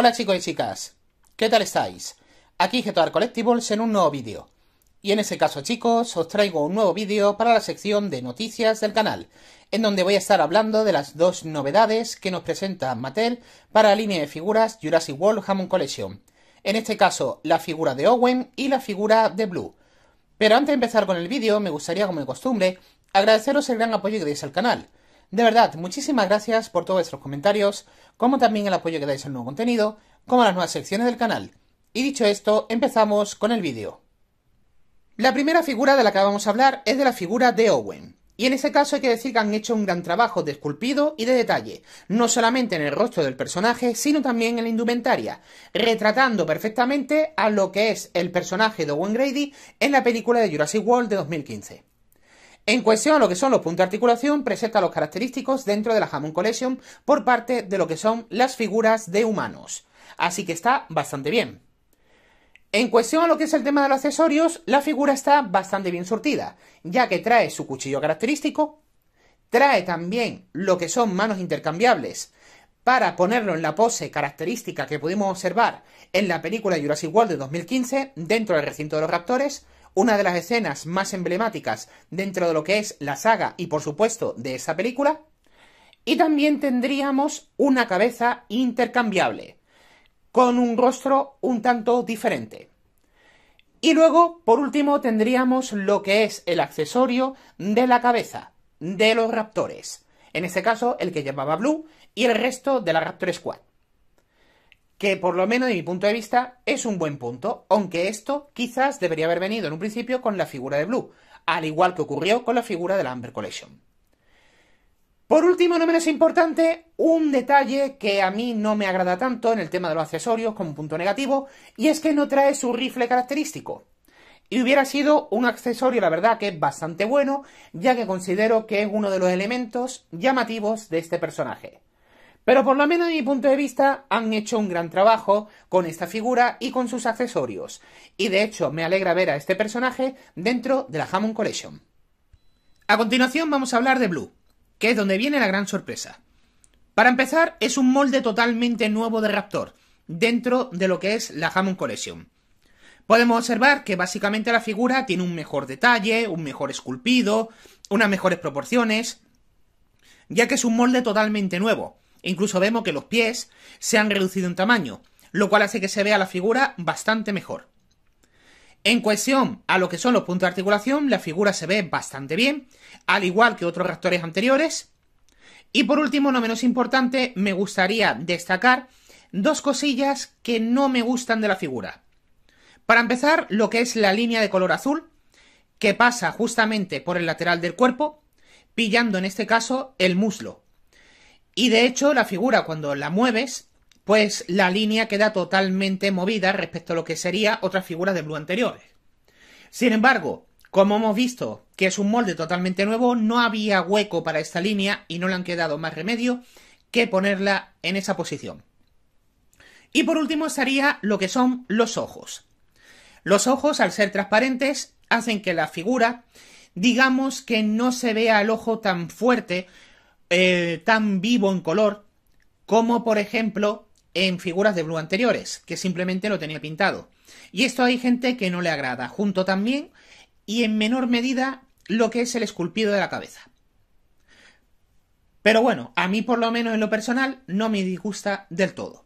Hola chicos y chicas, ¿qué tal estáis? Aquí Getar Collectibles en un nuevo vídeo. Y en ese caso chicos, os traigo un nuevo vídeo para la sección de noticias del canal, en donde voy a estar hablando de las dos novedades que nos presenta Mattel para la línea de figuras Jurassic World Hammond Collection. En este caso, la figura de Owen y la figura de Blue. Pero antes de empezar con el vídeo, me gustaría, como de costumbre, agradeceros el gran apoyo que deis al canal. De verdad, muchísimas gracias por todos vuestros comentarios, como también el apoyo que dais al nuevo contenido, como a las nuevas secciones del canal. Y dicho esto, empezamos con el vídeo. La primera figura de la que vamos a hablar es de la figura de Owen. Y en este caso hay que decir que han hecho un gran trabajo de esculpido y de detalle, no solamente en el rostro del personaje, sino también en la indumentaria, retratando perfectamente a lo que es el personaje de Owen Grady en la película de Jurassic World de 2015. En cuestión a lo que son los puntos de articulación, presenta los característicos dentro de la Hammond Collection por parte de lo que son las figuras de humanos. Así que está bastante bien. En cuestión a lo que es el tema de los accesorios, la figura está bastante bien surtida, ya que trae su cuchillo característico, trae también lo que son manos intercambiables para ponerlo en la pose característica que pudimos observar en la película Jurassic World de 2015 dentro del recinto de los raptores, una de las escenas más emblemáticas dentro de lo que es la saga y por supuesto de esa película. Y también tendríamos una cabeza intercambiable, con un rostro un tanto diferente. Y luego, por último, tendríamos lo que es el accesorio de la cabeza de los raptores. En este caso, el que llevaba Blue y el resto de la Raptor Squad que por lo menos de mi punto de vista es un buen punto, aunque esto quizás debería haber venido en un principio con la figura de Blue, al igual que ocurrió con la figura de la Amber Collection. Por último, no menos importante, un detalle que a mí no me agrada tanto en el tema de los accesorios como punto negativo, y es que no trae su rifle característico. Y hubiera sido un accesorio, la verdad, que es bastante bueno, ya que considero que es uno de los elementos llamativos de este personaje. Pero por lo menos de mi punto de vista han hecho un gran trabajo con esta figura y con sus accesorios. Y de hecho me alegra ver a este personaje dentro de la Hammond Collection. A continuación vamos a hablar de Blue, que es donde viene la gran sorpresa. Para empezar, es un molde totalmente nuevo de Raptor, dentro de lo que es la Hammond Collection. Podemos observar que básicamente la figura tiene un mejor detalle, un mejor esculpido, unas mejores proporciones, ya que es un molde totalmente nuevo, incluso vemos que los pies se han reducido en tamaño, lo cual hace que se vea la figura bastante mejor. En cuestión a lo que son los puntos de articulación, la figura se ve bastante bien, al igual que otros reactores anteriores. Y por último, no menos importante, me gustaría destacar dos cosillas que no me gustan de la figura. Para empezar, lo que es la línea de color azul, que pasa justamente por el lateral del cuerpo, pillando en este caso el muslo. Y de hecho, la figura cuando la mueves, pues la línea queda totalmente movida respecto a lo que sería otras figuras de Blue anteriores. Sin embargo, como hemos visto que es un molde totalmente nuevo, no había hueco para esta línea y no le han quedado más remedio que ponerla en esa posición. Y por último estaría lo que son los ojos. Los ojos, al ser transparentes, hacen que la figura, digamos que no se vea el ojo tan fuerte eh, tan vivo en color como por ejemplo en figuras de Blue anteriores, que simplemente lo tenía pintado. Y esto hay gente que no le agrada, junto también y en menor medida lo que es el esculpido de la cabeza. Pero bueno, a mí por lo menos en lo personal no me disgusta del todo.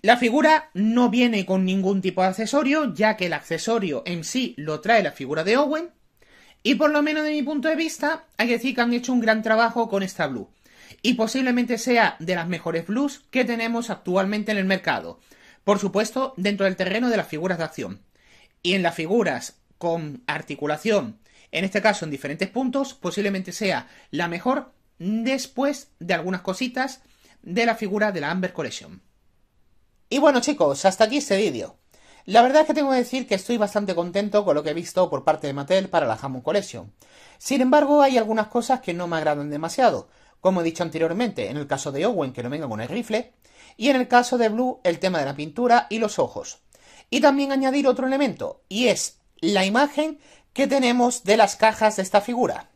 La figura no viene con ningún tipo de accesorio, ya que el accesorio en sí lo trae la figura de Owen, y por lo menos de mi punto de vista, hay que decir que han hecho un gran trabajo con esta blue. Y posiblemente sea de las mejores blues que tenemos actualmente en el mercado. Por supuesto, dentro del terreno de las figuras de acción. Y en las figuras con articulación, en este caso en diferentes puntos, posiblemente sea la mejor después de algunas cositas de la figura de la Amber Collection. Y bueno chicos, hasta aquí este vídeo. La verdad es que tengo que decir que estoy bastante contento con lo que he visto por parte de Mattel para la Hammond Collection. Sin embargo, hay algunas cosas que no me agradan demasiado, como he dicho anteriormente, en el caso de Owen que no venga con el rifle, y en el caso de Blue el tema de la pintura y los ojos. Y también añadir otro elemento, y es la imagen que tenemos de las cajas de esta figura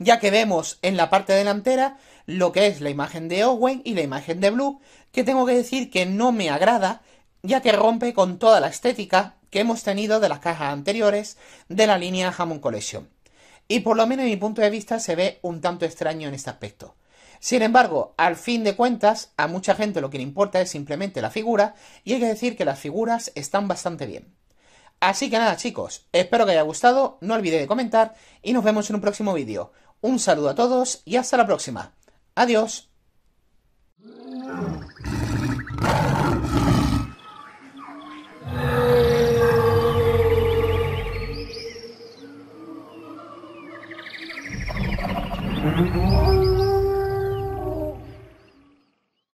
ya que vemos en la parte delantera lo que es la imagen de Owen y la imagen de Blue, que tengo que decir que no me agrada ya que rompe con toda la estética que hemos tenido de las cajas anteriores de la línea Hammond Collection. Y por lo menos en mi punto de vista se ve un tanto extraño en este aspecto. Sin embargo, al fin de cuentas, a mucha gente lo que le importa es simplemente la figura, y hay que decir que las figuras están bastante bien. Así que nada chicos, espero que haya gustado, no olvidéis de comentar, y nos vemos en un próximo vídeo. Un saludo a todos y hasta la próxima. Adiós.